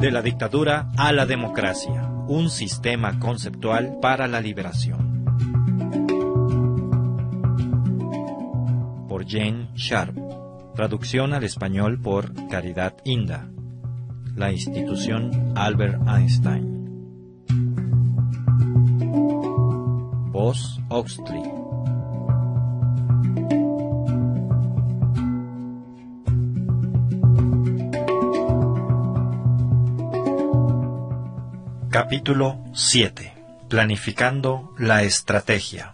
De la dictadura a la democracia, un sistema conceptual para la liberación. Por Jane Sharp. Traducción al español por Caridad Inda. La institución Albert Einstein. Vos Oxtree. Capítulo 7. Planificando la estrategia.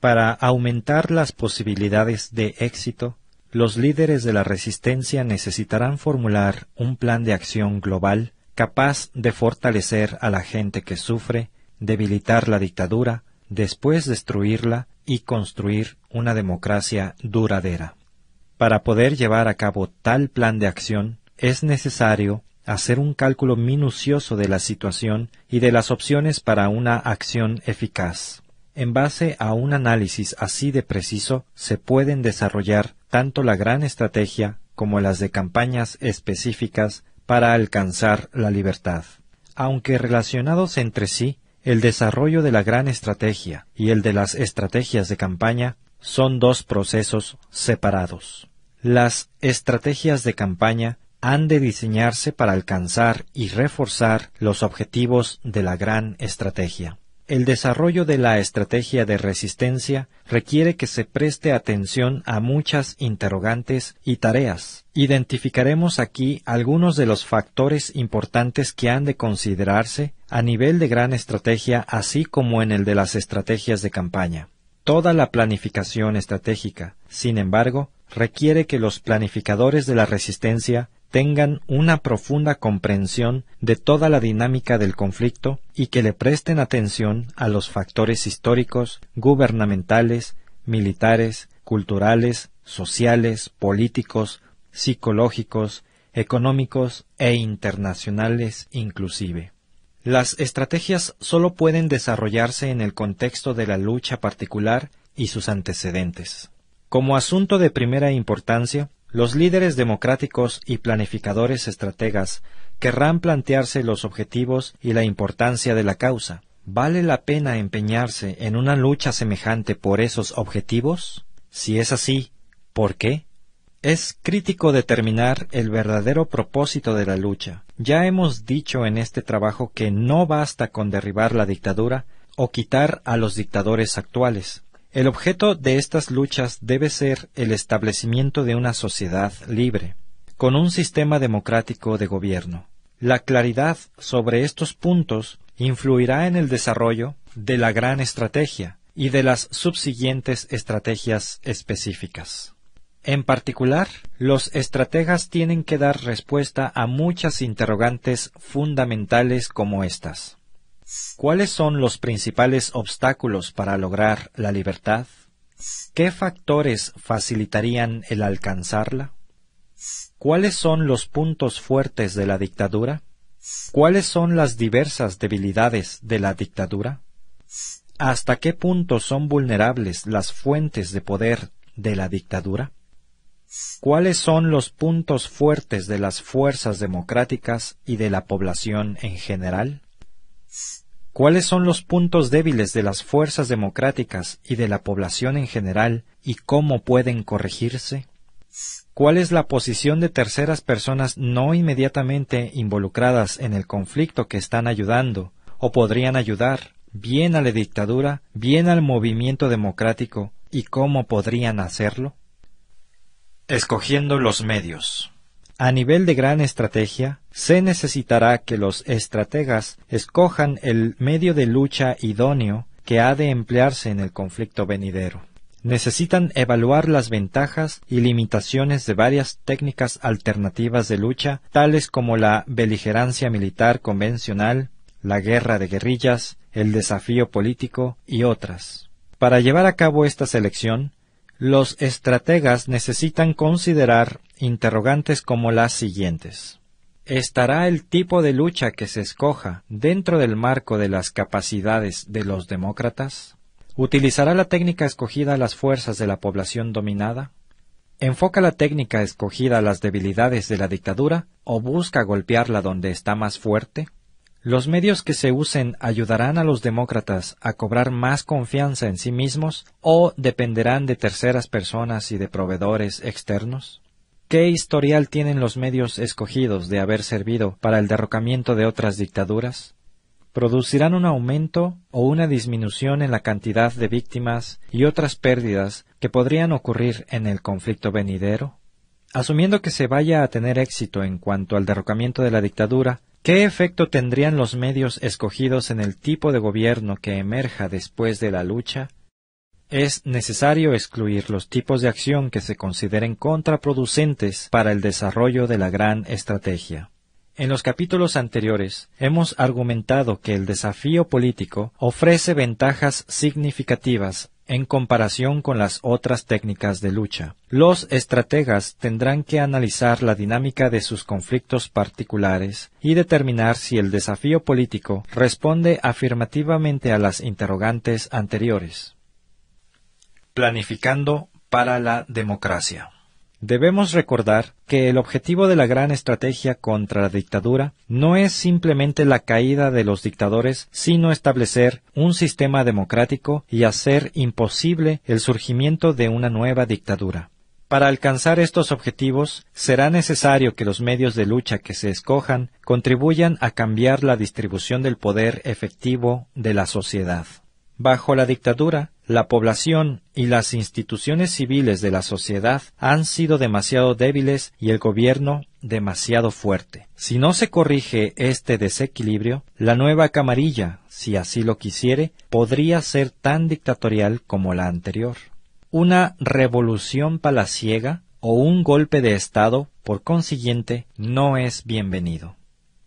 Para aumentar las posibilidades de éxito, los líderes de la resistencia necesitarán formular un plan de acción global capaz de fortalecer a la gente que sufre, debilitar la dictadura, después destruirla y construir una democracia duradera. Para poder llevar a cabo tal plan de acción, es necesario hacer un cálculo minucioso de la situación y de las opciones para una acción eficaz. En base a un análisis así de preciso, se pueden desarrollar tanto la gran estrategia como las de campañas específicas para alcanzar la libertad. Aunque relacionados entre sí, el desarrollo de la gran estrategia y el de las estrategias de campaña son dos procesos separados. Las estrategias de campaña han de diseñarse para alcanzar y reforzar los objetivos de la gran estrategia. El desarrollo de la estrategia de resistencia requiere que se preste atención a muchas interrogantes y tareas. Identificaremos aquí algunos de los factores importantes que han de considerarse a nivel de gran estrategia así como en el de las estrategias de campaña. Toda la planificación estratégica, sin embargo, requiere que los planificadores de la resistencia tengan una profunda comprensión de toda la dinámica del conflicto y que le presten atención a los factores históricos, gubernamentales, militares, culturales, sociales, políticos, psicológicos, económicos e internacionales inclusive. Las estrategias solo pueden desarrollarse en el contexto de la lucha particular y sus antecedentes. Como asunto de primera importancia, los líderes democráticos y planificadores estrategas querrán plantearse los objetivos y la importancia de la causa. ¿Vale la pena empeñarse en una lucha semejante por esos objetivos? Si es así, ¿por qué? Es crítico determinar el verdadero propósito de la lucha. Ya hemos dicho en este trabajo que no basta con derribar la dictadura o quitar a los dictadores actuales. El objeto de estas luchas debe ser el establecimiento de una sociedad libre, con un sistema democrático de gobierno. La claridad sobre estos puntos influirá en el desarrollo de la gran estrategia y de las subsiguientes estrategias específicas. En particular, los estrategas tienen que dar respuesta a muchas interrogantes fundamentales como estas. ¿Cuáles son los principales obstáculos para lograr la libertad? ¿Qué factores facilitarían el alcanzarla? ¿Cuáles son los puntos fuertes de la dictadura? ¿Cuáles son las diversas debilidades de la dictadura? ¿Hasta qué punto son vulnerables las fuentes de poder de la dictadura? ¿Cuáles son los puntos fuertes de las fuerzas democráticas y de la población en general? cuáles son los puntos débiles de las fuerzas democráticas y de la población en general y cómo pueden corregirse? ¿Cuál es la posición de terceras personas no inmediatamente involucradas en el conflicto que están ayudando o podrían ayudar bien a la dictadura, bien al movimiento democrático y cómo podrían hacerlo? Escogiendo los medios. A nivel de gran estrategia, se necesitará que los estrategas escojan el medio de lucha idóneo que ha de emplearse en el conflicto venidero. Necesitan evaluar las ventajas y limitaciones de varias técnicas alternativas de lucha, tales como la beligerancia militar convencional, la guerra de guerrillas, el desafío político y otras. Para llevar a cabo esta selección, los estrategas necesitan considerar interrogantes como las siguientes. ¿Estará el tipo de lucha que se escoja dentro del marco de las capacidades de los demócratas? ¿Utilizará la técnica escogida a las fuerzas de la población dominada? ¿Enfoca la técnica escogida a las debilidades de la dictadura o busca golpearla donde está más fuerte? Los medios que se usen ayudarán a los demócratas a cobrar más confianza en sí mismos o dependerán de terceras personas y de proveedores externos? ¿Qué historial tienen los medios escogidos de haber servido para el derrocamiento de otras dictaduras? ¿Producirán un aumento o una disminución en la cantidad de víctimas y otras pérdidas que podrían ocurrir en el conflicto venidero? Asumiendo que se vaya a tener éxito en cuanto al derrocamiento de la dictadura, ¿Qué efecto tendrían los medios escogidos en el tipo de gobierno que emerja después de la lucha? Es necesario excluir los tipos de acción que se consideren contraproducentes para el desarrollo de la gran estrategia. En los capítulos anteriores hemos argumentado que el desafío político ofrece ventajas significativas en comparación con las otras técnicas de lucha. Los estrategas tendrán que analizar la dinámica de sus conflictos particulares y determinar si el desafío político responde afirmativamente a las interrogantes anteriores. Planificando para la democracia. Debemos recordar que el objetivo de la gran estrategia contra la dictadura no es simplemente la caída de los dictadores, sino establecer un sistema democrático y hacer imposible el surgimiento de una nueva dictadura. Para alcanzar estos objetivos, será necesario que los medios de lucha que se escojan contribuyan a cambiar la distribución del poder efectivo de la sociedad. Bajo la dictadura, la población y las instituciones civiles de la sociedad han sido demasiado débiles y el gobierno demasiado fuerte. Si no se corrige este desequilibrio, la nueva camarilla, si así lo quisiere, podría ser tan dictatorial como la anterior. Una revolución palaciega o un golpe de Estado, por consiguiente, no es bienvenido.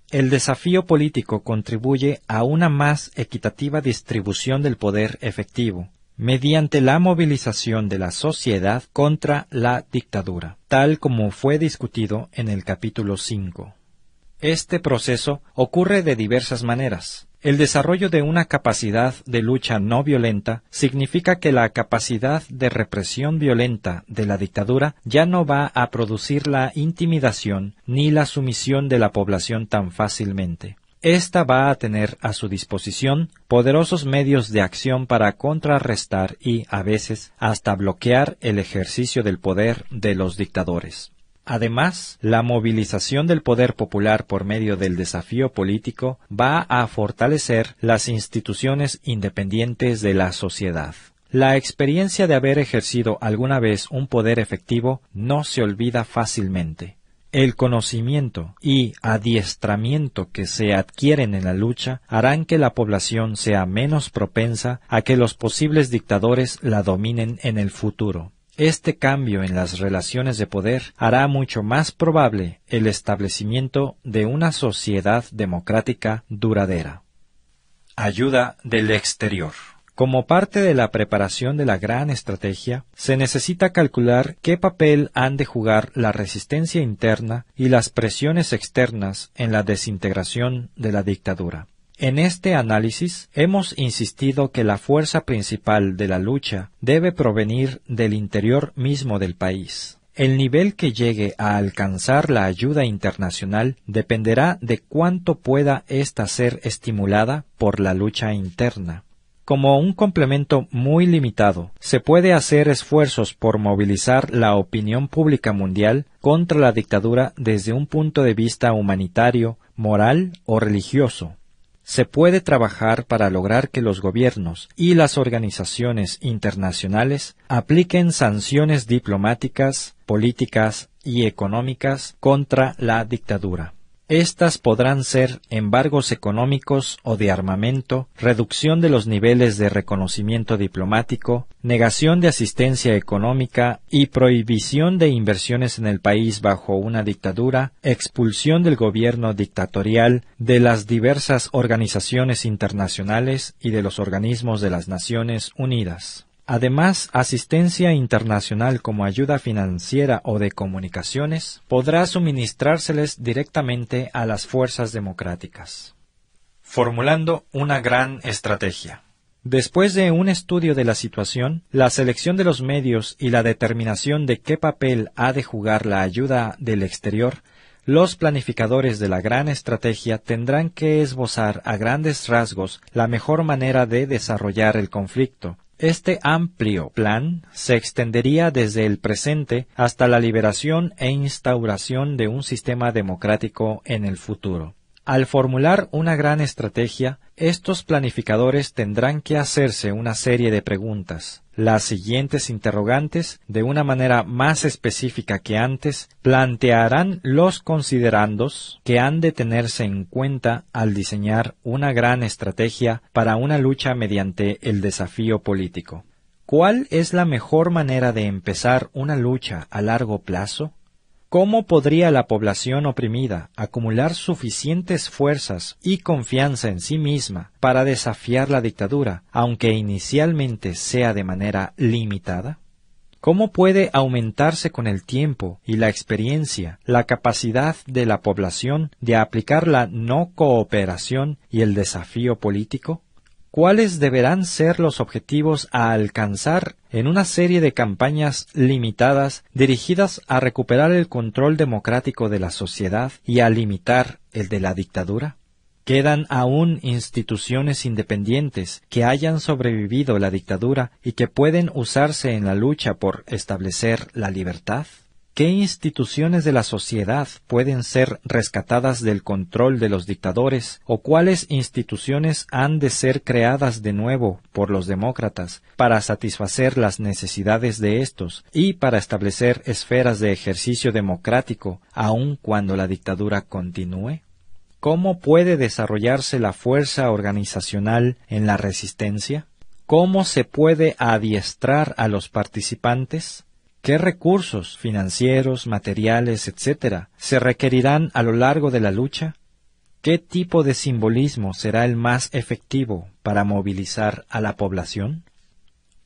El desafío político contribuye a una más equitativa distribución del poder efectivo, mediante la movilización de la sociedad contra la dictadura, tal como fue discutido en el capítulo 5. Este proceso ocurre de diversas maneras. El desarrollo de una capacidad de lucha no violenta significa que la capacidad de represión violenta de la dictadura ya no va a producir la intimidación ni la sumisión de la población tan fácilmente. Esta va a tener a su disposición poderosos medios de acción para contrarrestar y, a veces, hasta bloquear el ejercicio del poder de los dictadores. Además, la movilización del poder popular por medio del desafío político va a fortalecer las instituciones independientes de la sociedad. La experiencia de haber ejercido alguna vez un poder efectivo no se olvida fácilmente. El conocimiento y adiestramiento que se adquieren en la lucha harán que la población sea menos propensa a que los posibles dictadores la dominen en el futuro. Este cambio en las relaciones de poder hará mucho más probable el establecimiento de una sociedad democrática duradera. Ayuda del exterior. Como parte de la preparación de la gran estrategia, se necesita calcular qué papel han de jugar la resistencia interna y las presiones externas en la desintegración de la dictadura. En este análisis hemos insistido que la fuerza principal de la lucha debe provenir del interior mismo del país. El nivel que llegue a alcanzar la ayuda internacional dependerá de cuánto pueda ésta ser estimulada por la lucha interna como un complemento muy limitado, se puede hacer esfuerzos por movilizar la opinión pública mundial contra la dictadura desde un punto de vista humanitario, moral o religioso. Se puede trabajar para lograr que los gobiernos y las organizaciones internacionales apliquen sanciones diplomáticas, políticas y económicas contra la dictadura. Estas podrán ser embargos económicos o de armamento, reducción de los niveles de reconocimiento diplomático, negación de asistencia económica y prohibición de inversiones en el país bajo una dictadura, expulsión del gobierno dictatorial, de las diversas organizaciones internacionales y de los organismos de las Naciones Unidas. Además, asistencia internacional como ayuda financiera o de comunicaciones podrá suministrárseles directamente a las fuerzas democráticas. Formulando una gran estrategia. Después de un estudio de la situación, la selección de los medios y la determinación de qué papel ha de jugar la ayuda del exterior, los planificadores de la gran estrategia tendrán que esbozar a grandes rasgos la mejor manera de desarrollar el conflicto, este amplio plan se extendería desde el presente hasta la liberación e instauración de un sistema democrático en el futuro. Al formular una gran estrategia, estos planificadores tendrán que hacerse una serie de preguntas. Las siguientes interrogantes, de una manera más específica que antes, plantearán los considerandos que han de tenerse en cuenta al diseñar una gran estrategia para una lucha mediante el desafío político. ¿Cuál es la mejor manera de empezar una lucha a largo plazo? ¿Cómo podría la población oprimida acumular suficientes fuerzas y confianza en sí misma para desafiar la dictadura, aunque inicialmente sea de manera limitada? ¿Cómo puede aumentarse con el tiempo y la experiencia la capacidad de la población de aplicar la no cooperación y el desafío político? cuáles deberán ser los objetivos a alcanzar en una serie de campañas limitadas dirigidas a recuperar el control democrático de la sociedad y a limitar el de la dictadura? Quedan aún instituciones independientes que hayan sobrevivido la dictadura y que pueden usarse en la lucha por establecer la libertad? ¿Qué instituciones de la sociedad pueden ser rescatadas del control de los dictadores o cuáles instituciones han de ser creadas de nuevo por los demócratas para satisfacer las necesidades de estos y para establecer esferas de ejercicio democrático aun cuando la dictadura continúe? ¿Cómo puede desarrollarse la fuerza organizacional en la resistencia? ¿Cómo se puede adiestrar a los participantes? qué recursos financieros, materiales, etcétera, se requerirán a lo largo de la lucha? ¿Qué tipo de simbolismo será el más efectivo para movilizar a la población?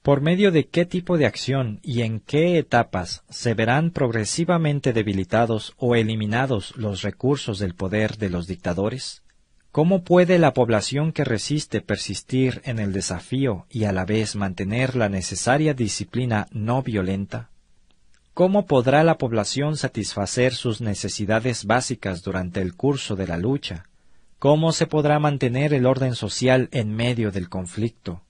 ¿Por medio de qué tipo de acción y en qué etapas se verán progresivamente debilitados o eliminados los recursos del poder de los dictadores? ¿Cómo puede la población que resiste persistir en el desafío y a la vez mantener la necesaria disciplina no violenta? ¿Cómo podrá la población satisfacer sus necesidades básicas durante el curso de la lucha? ¿Cómo se podrá mantener el orden social en medio del conflicto?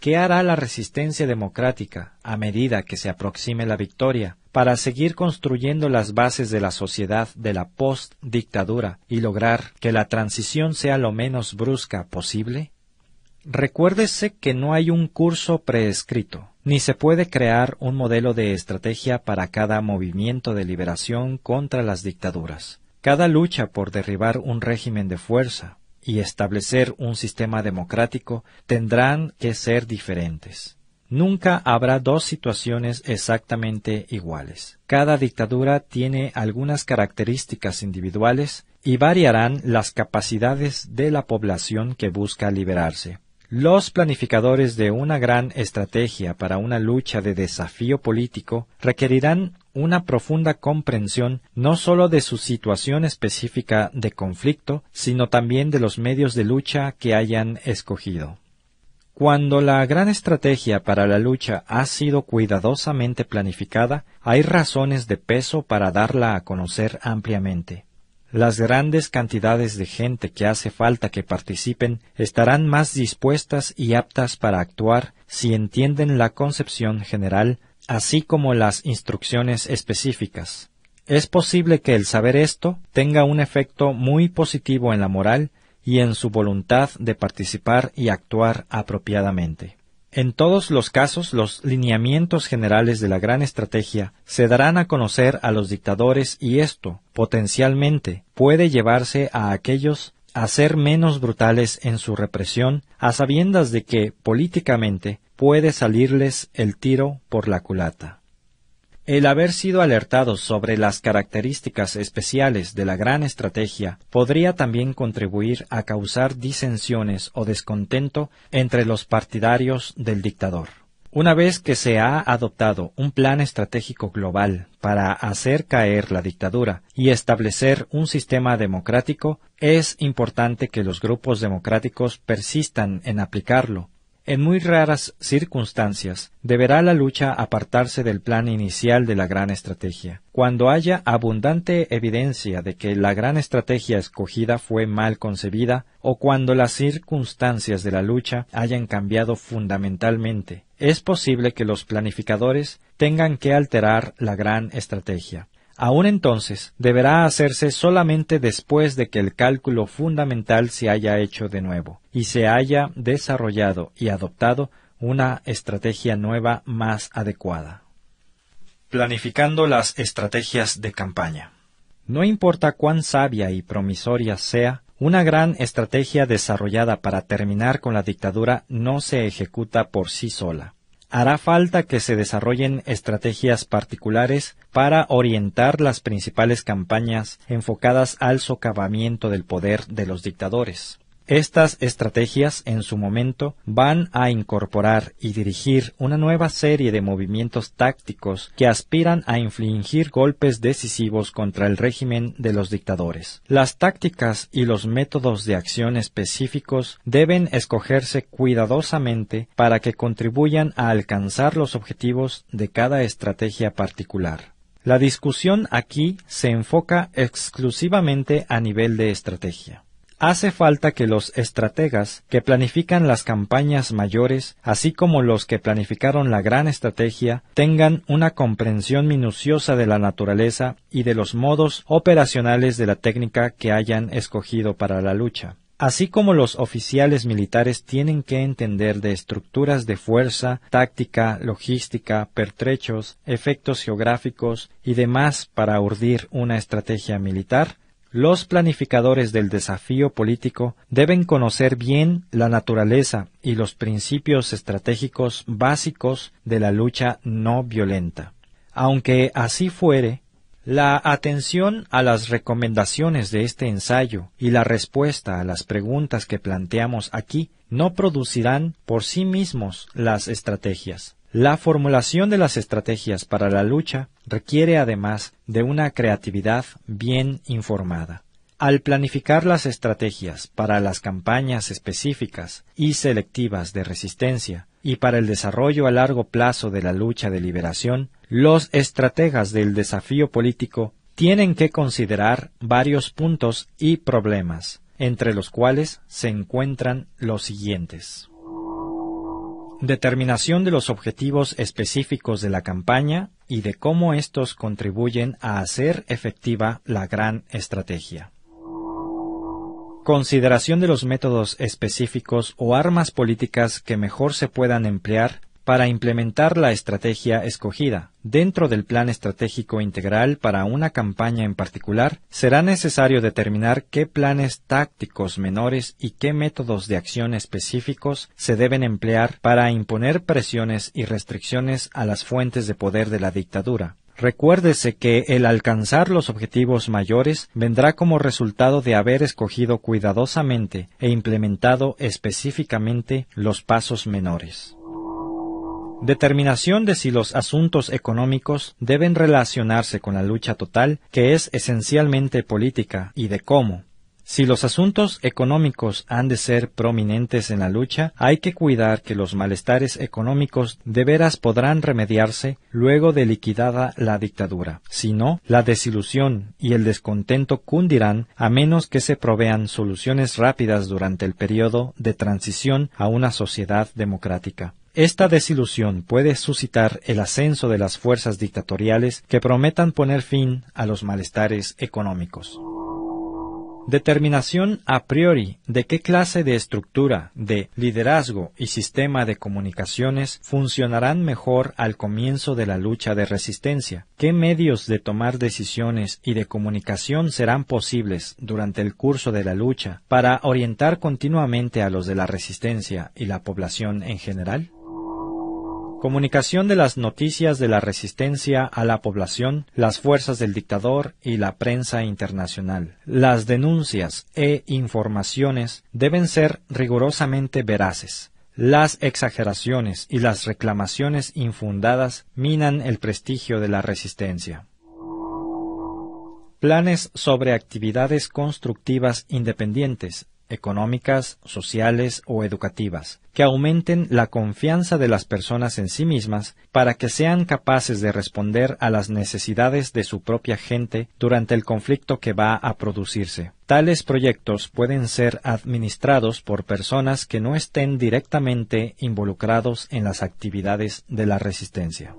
¿Qué hará la resistencia democrática a medida que se aproxime la victoria para seguir construyendo las bases de la sociedad de la post-dictadura y lograr que la transición sea lo menos brusca posible? Recuérdese que no hay un curso preescrito ni se puede crear un modelo de estrategia para cada movimiento de liberación contra las dictaduras. Cada lucha por derribar un régimen de fuerza y establecer un sistema democrático tendrán que ser diferentes. Nunca habrá dos situaciones exactamente iguales. Cada dictadura tiene algunas características individuales y variarán las capacidades de la población que busca liberarse. Los planificadores de una gran estrategia para una lucha de desafío político requerirán una profunda comprensión no sólo de su situación específica de conflicto, sino también de los medios de lucha que hayan escogido. Cuando la gran estrategia para la lucha ha sido cuidadosamente planificada, hay razones de peso para darla a conocer ampliamente las grandes cantidades de gente que hace falta que participen estarán más dispuestas y aptas para actuar si entienden la concepción general, así como las instrucciones específicas. Es posible que el saber esto tenga un efecto muy positivo en la moral y en su voluntad de participar y actuar apropiadamente. En todos los casos, los lineamientos generales de la gran estrategia se darán a conocer a los dictadores y esto, potencialmente, puede llevarse a aquellos a ser menos brutales en su represión, a sabiendas de que, políticamente, puede salirles el tiro por la culata. El haber sido alertado sobre las características especiales de la gran estrategia podría también contribuir a causar disensiones o descontento entre los partidarios del dictador. Una vez que se ha adoptado un plan estratégico global para hacer caer la dictadura y establecer un sistema democrático, es importante que los grupos democráticos persistan en aplicarlo en muy raras circunstancias deberá la lucha apartarse del plan inicial de la gran estrategia. Cuando haya abundante evidencia de que la gran estrategia escogida fue mal concebida, o cuando las circunstancias de la lucha hayan cambiado fundamentalmente, es posible que los planificadores tengan que alterar la gran estrategia. Aún entonces, deberá hacerse solamente después de que el cálculo fundamental se haya hecho de nuevo y se haya desarrollado y adoptado una estrategia nueva más adecuada. Planificando las estrategias de campaña. No importa cuán sabia y promisoria sea, una gran estrategia desarrollada para terminar con la dictadura no se ejecuta por sí sola hará falta que se desarrollen estrategias particulares para orientar las principales campañas enfocadas al socavamiento del poder de los dictadores. Estas estrategias en su momento van a incorporar y dirigir una nueva serie de movimientos tácticos que aspiran a infligir golpes decisivos contra el régimen de los dictadores. Las tácticas y los métodos de acción específicos deben escogerse cuidadosamente para que contribuyan a alcanzar los objetivos de cada estrategia particular. La discusión aquí se enfoca exclusivamente a nivel de estrategia. Hace falta que los estrategas que planifican las campañas mayores, así como los que planificaron la gran estrategia, tengan una comprensión minuciosa de la naturaleza y de los modos operacionales de la técnica que hayan escogido para la lucha. Así como los oficiales militares tienen que entender de estructuras de fuerza, táctica, logística, pertrechos, efectos geográficos y demás para urdir una estrategia militar, los planificadores del desafío político deben conocer bien la naturaleza y los principios estratégicos básicos de la lucha no violenta. Aunque así fuere, la atención a las recomendaciones de este ensayo y la respuesta a las preguntas que planteamos aquí no producirán por sí mismos las estrategias. La formulación de las estrategias para la lucha requiere además de una creatividad bien informada. Al planificar las estrategias para las campañas específicas y selectivas de resistencia y para el desarrollo a largo plazo de la lucha de liberación, los estrategas del desafío político tienen que considerar varios puntos y problemas, entre los cuales se encuentran los siguientes. Determinación de los objetivos específicos de la campaña y de cómo estos contribuyen a hacer efectiva la gran estrategia. Consideración de los métodos específicos o armas políticas que mejor se puedan emplear para implementar la estrategia escogida. Dentro del plan estratégico integral para una campaña en particular, será necesario determinar qué planes tácticos menores y qué métodos de acción específicos se deben emplear para imponer presiones y restricciones a las fuentes de poder de la dictadura. Recuérdese que el alcanzar los objetivos mayores vendrá como resultado de haber escogido cuidadosamente e implementado específicamente los pasos menores. Determinación de si los asuntos económicos deben relacionarse con la lucha total, que es esencialmente política, y de cómo. Si los asuntos económicos han de ser prominentes en la lucha, hay que cuidar que los malestares económicos de veras podrán remediarse luego de liquidada la dictadura. Si no, la desilusión y el descontento cundirán a menos que se provean soluciones rápidas durante el periodo de transición a una sociedad democrática. Esta desilusión puede suscitar el ascenso de las fuerzas dictatoriales que prometan poner fin a los malestares económicos. Determinación a priori de qué clase de estructura, de liderazgo y sistema de comunicaciones funcionarán mejor al comienzo de la lucha de resistencia. ¿Qué medios de tomar decisiones y de comunicación serán posibles durante el curso de la lucha para orientar continuamente a los de la resistencia y la población en general? comunicación de las noticias de la resistencia a la población, las fuerzas del dictador y la prensa internacional. Las denuncias e informaciones deben ser rigurosamente veraces. Las exageraciones y las reclamaciones infundadas minan el prestigio de la resistencia. Planes sobre actividades constructivas independientes económicas, sociales o educativas, que aumenten la confianza de las personas en sí mismas para que sean capaces de responder a las necesidades de su propia gente durante el conflicto que va a producirse. Tales proyectos pueden ser administrados por personas que no estén directamente involucrados en las actividades de la resistencia.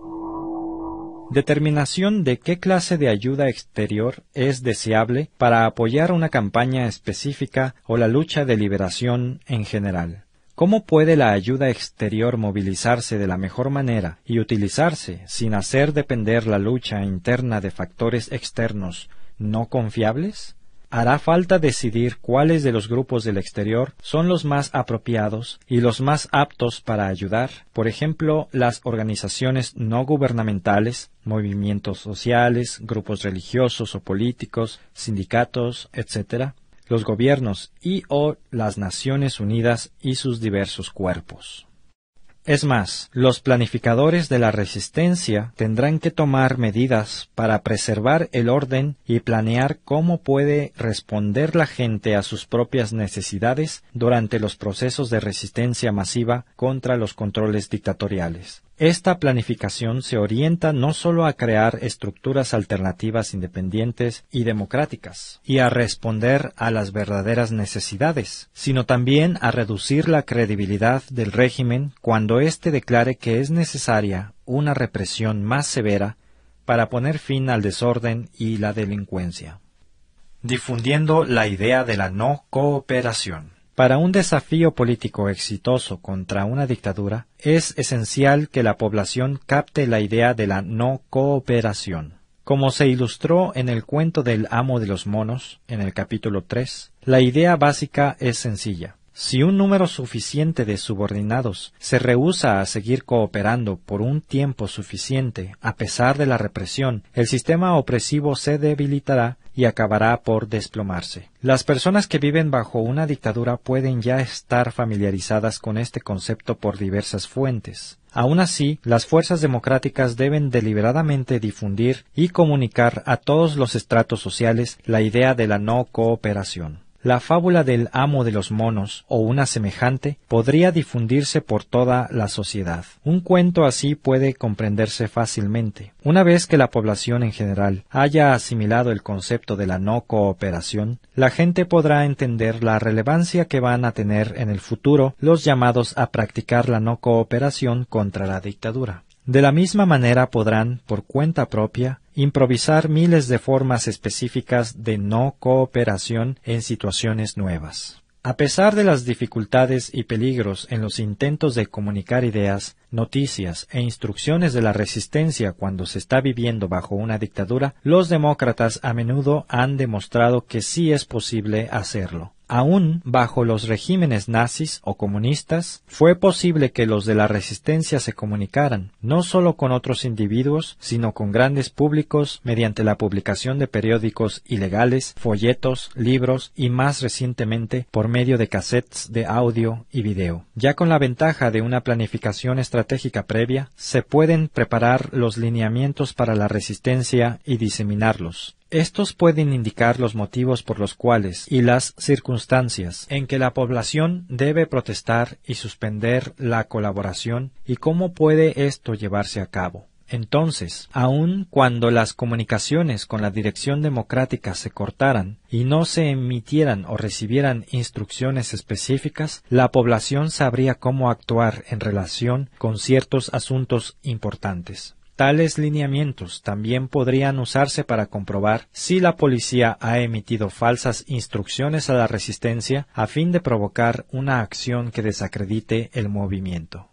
Determinación de qué clase de ayuda exterior es deseable para apoyar una campaña específica o la lucha de liberación en general. ¿Cómo puede la ayuda exterior movilizarse de la mejor manera y utilizarse sin hacer depender la lucha interna de factores externos no confiables? Hará falta decidir cuáles de los grupos del exterior son los más apropiados y los más aptos para ayudar, por ejemplo, las organizaciones no gubernamentales, movimientos sociales, grupos religiosos o políticos, sindicatos, etc., los gobiernos y o las Naciones Unidas y sus diversos cuerpos. Es más, los planificadores de la resistencia tendrán que tomar medidas para preservar el orden y planear cómo puede responder la gente a sus propias necesidades durante los procesos de resistencia masiva contra los controles dictatoriales. Esta planificación se orienta no solo a crear estructuras alternativas independientes y democráticas, y a responder a las verdaderas necesidades, sino también a reducir la credibilidad del régimen cuando éste declare que es necesaria una represión más severa para poner fin al desorden y la delincuencia, difundiendo la idea de la no cooperación. Para un desafío político exitoso contra una dictadura, es esencial que la población capte la idea de la no cooperación. Como se ilustró en el cuento del amo de los monos, en el capítulo 3, la idea básica es sencilla. Si un número suficiente de subordinados se rehúsa a seguir cooperando por un tiempo suficiente, a pesar de la represión, el sistema opresivo se debilitará y acabará por desplomarse. Las personas que viven bajo una dictadura pueden ya estar familiarizadas con este concepto por diversas fuentes. Aun así, las fuerzas democráticas deben deliberadamente difundir y comunicar a todos los estratos sociales la idea de la no cooperación. La fábula del amo de los monos, o una semejante, podría difundirse por toda la sociedad. Un cuento así puede comprenderse fácilmente. Una vez que la población en general haya asimilado el concepto de la no cooperación, la gente podrá entender la relevancia que van a tener en el futuro los llamados a practicar la no cooperación contra la dictadura. De la misma manera podrán, por cuenta propia, improvisar miles de formas específicas de no cooperación en situaciones nuevas. A pesar de las dificultades y peligros en los intentos de comunicar ideas, noticias e instrucciones de la resistencia cuando se está viviendo bajo una dictadura, los demócratas a menudo han demostrado que sí es posible hacerlo. Aún bajo los regímenes nazis o comunistas, fue posible que los de la resistencia se comunicaran, no solo con otros individuos, sino con grandes públicos mediante la publicación de periódicos ilegales, folletos, libros y más recientemente por medio de cassettes de audio y video. Ya con la ventaja de una planificación estratégica previa, se pueden preparar los lineamientos para la resistencia y diseminarlos. Estos pueden indicar los motivos por los cuales y las circunstancias en que la población debe protestar y suspender la colaboración y cómo puede esto llevarse a cabo. Entonces, aun cuando las comunicaciones con la dirección democrática se cortaran y no se emitieran o recibieran instrucciones específicas, la población sabría cómo actuar en relación con ciertos asuntos importantes. Tales lineamientos también podrían usarse para comprobar si la policía ha emitido falsas instrucciones a la resistencia a fin de provocar una acción que desacredite el movimiento.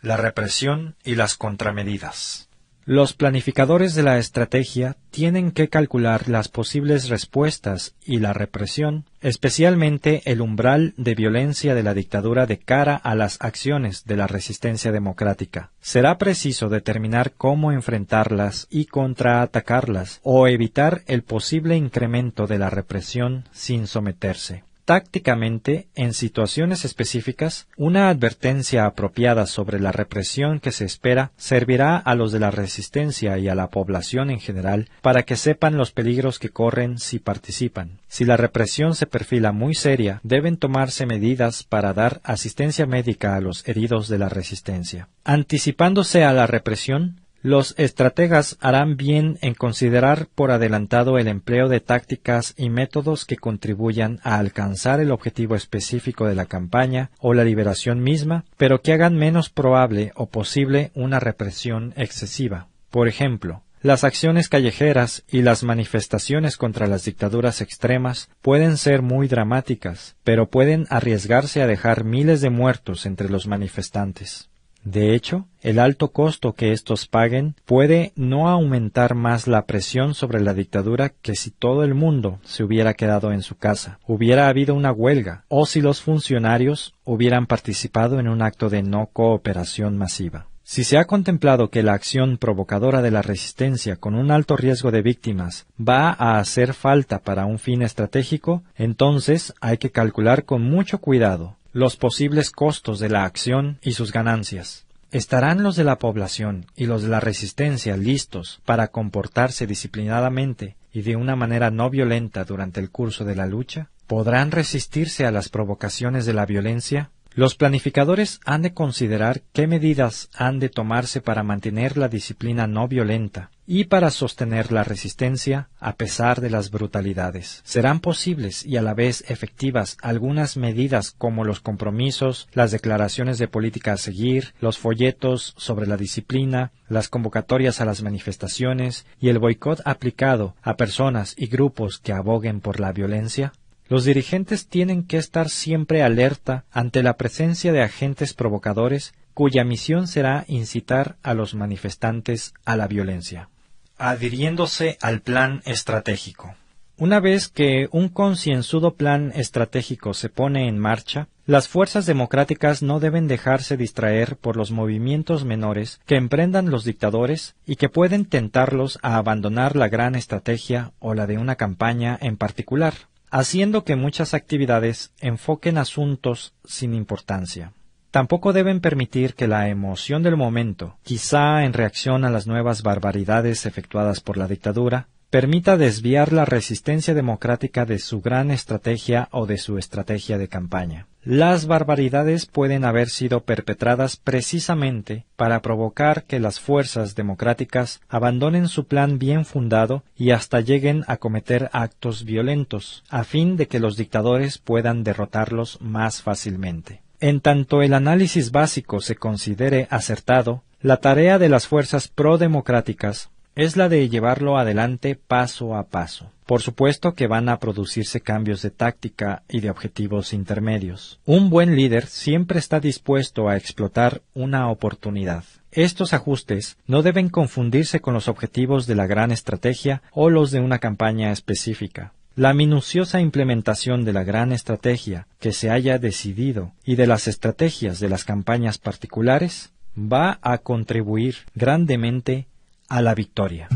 La represión y las contramedidas. Los planificadores de la estrategia tienen que calcular las posibles respuestas y la represión, especialmente el umbral de violencia de la dictadura de cara a las acciones de la resistencia democrática. Será preciso determinar cómo enfrentarlas y contraatacarlas o evitar el posible incremento de la represión sin someterse tácticamente, en situaciones específicas, una advertencia apropiada sobre la represión que se espera servirá a los de la resistencia y a la población en general para que sepan los peligros que corren si participan. Si la represión se perfila muy seria, deben tomarse medidas para dar asistencia médica a los heridos de la resistencia. Anticipándose a la represión, los estrategas harán bien en considerar por adelantado el empleo de tácticas y métodos que contribuyan a alcanzar el objetivo específico de la campaña o la liberación misma, pero que hagan menos probable o posible una represión excesiva. Por ejemplo, las acciones callejeras y las manifestaciones contra las dictaduras extremas pueden ser muy dramáticas, pero pueden arriesgarse a dejar miles de muertos entre los manifestantes. De hecho, el alto costo que estos paguen puede no aumentar más la presión sobre la dictadura que si todo el mundo se hubiera quedado en su casa, hubiera habido una huelga o si los funcionarios hubieran participado en un acto de no cooperación masiva. Si se ha contemplado que la acción provocadora de la resistencia con un alto riesgo de víctimas va a hacer falta para un fin estratégico, entonces hay que calcular con mucho cuidado los posibles costos de la acción y sus ganancias. ¿Estarán los de la población y los de la resistencia listos para comportarse disciplinadamente y de una manera no violenta durante el curso de la lucha? ¿Podrán resistirse a las provocaciones de la violencia? Los planificadores han de considerar qué medidas han de tomarse para mantener la disciplina no violenta y para sostener la resistencia a pesar de las brutalidades. Serán posibles y a la vez efectivas algunas medidas como los compromisos, las declaraciones de política a seguir, los folletos sobre la disciplina, las convocatorias a las manifestaciones y el boicot aplicado a personas y grupos que aboguen por la violencia? Los dirigentes tienen que estar siempre alerta ante la presencia de agentes provocadores cuya misión será incitar a los manifestantes a la violencia. Adhiriéndose al plan estratégico. Una vez que un concienzudo plan estratégico se pone en marcha, las fuerzas democráticas no deben dejarse distraer por los movimientos menores que emprendan los dictadores y que pueden tentarlos a abandonar la gran estrategia o la de una campaña en particular haciendo que muchas actividades enfoquen asuntos sin importancia. Tampoco deben permitir que la emoción del momento, quizá en reacción a las nuevas barbaridades efectuadas por la dictadura, permita desviar la resistencia democrática de su gran estrategia o de su estrategia de campaña. Las barbaridades pueden haber sido perpetradas precisamente para provocar que las fuerzas democráticas abandonen su plan bien fundado y hasta lleguen a cometer actos violentos, a fin de que los dictadores puedan derrotarlos más fácilmente. En tanto el análisis básico se considere acertado, la tarea de las fuerzas prodemocráticas es la de llevarlo adelante paso a paso. Por supuesto que van a producirse cambios de táctica y de objetivos intermedios. Un buen líder siempre está dispuesto a explotar una oportunidad. Estos ajustes no deben confundirse con los objetivos de la gran estrategia o los de una campaña específica. La minuciosa implementación de la gran estrategia que se haya decidido y de las estrategias de las campañas particulares va a contribuir grandemente a la victoria.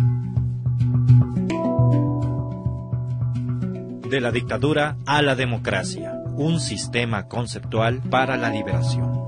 De la dictadura a la democracia, un sistema conceptual para la liberación.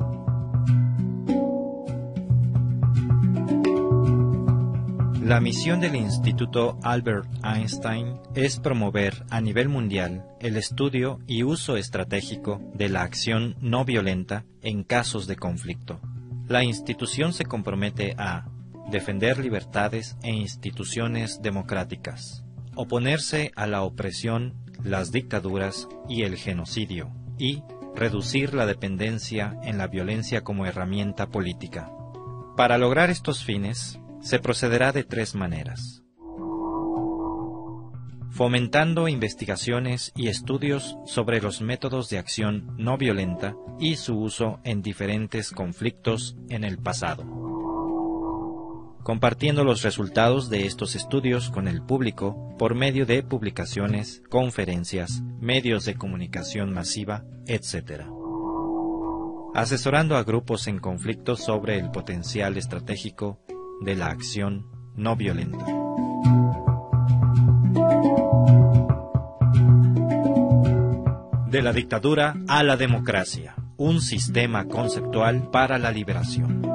La misión del Instituto Albert Einstein es promover a nivel mundial el estudio y uso estratégico de la acción no violenta en casos de conflicto. La institución se compromete a defender libertades e instituciones democráticas, oponerse a la opresión, las dictaduras y el genocidio, y reducir la dependencia en la violencia como herramienta política. Para lograr estos fines, se procederá de tres maneras. Fomentando investigaciones y estudios sobre los métodos de acción no violenta y su uso en diferentes conflictos en el pasado compartiendo los resultados de estos estudios con el público por medio de publicaciones, conferencias, medios de comunicación masiva, etc. Asesorando a grupos en conflicto sobre el potencial estratégico de la acción no violenta. De la dictadura a la democracia, un sistema conceptual para la liberación.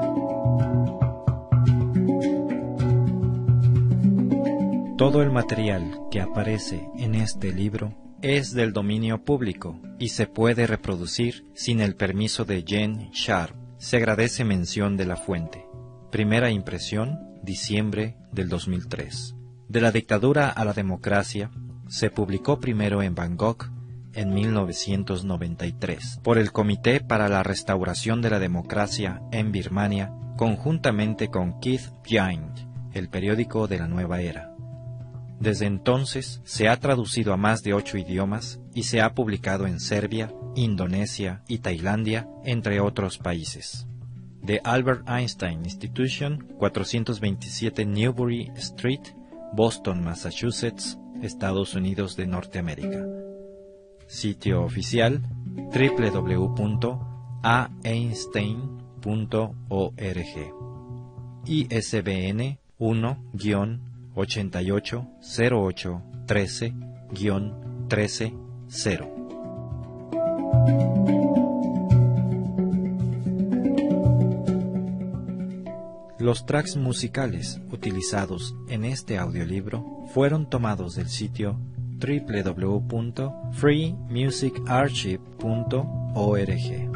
Todo el material que aparece en este libro es del dominio público y se puede reproducir sin el permiso de Jane Sharp. Se agradece mención de la fuente. Primera impresión, diciembre del 2003. De la dictadura a la democracia se publicó primero en Bangkok en 1993 por el Comité para la Restauración de la Democracia en Birmania conjuntamente con Keith Jain, el periódico de la nueva era. Desde entonces se ha traducido a más de ocho idiomas y se ha publicado en Serbia, Indonesia y Tailandia, entre otros países. The Albert Einstein Institution, 427 Newbury Street, Boston, Massachusetts, Estados Unidos de Norteamérica. Sitio oficial www.aeinstein.org. ISBN 1 880813 08 13 13 Los tracks musicales utilizados en este audiolibro fueron tomados del sitio www.freemusicarchive.org.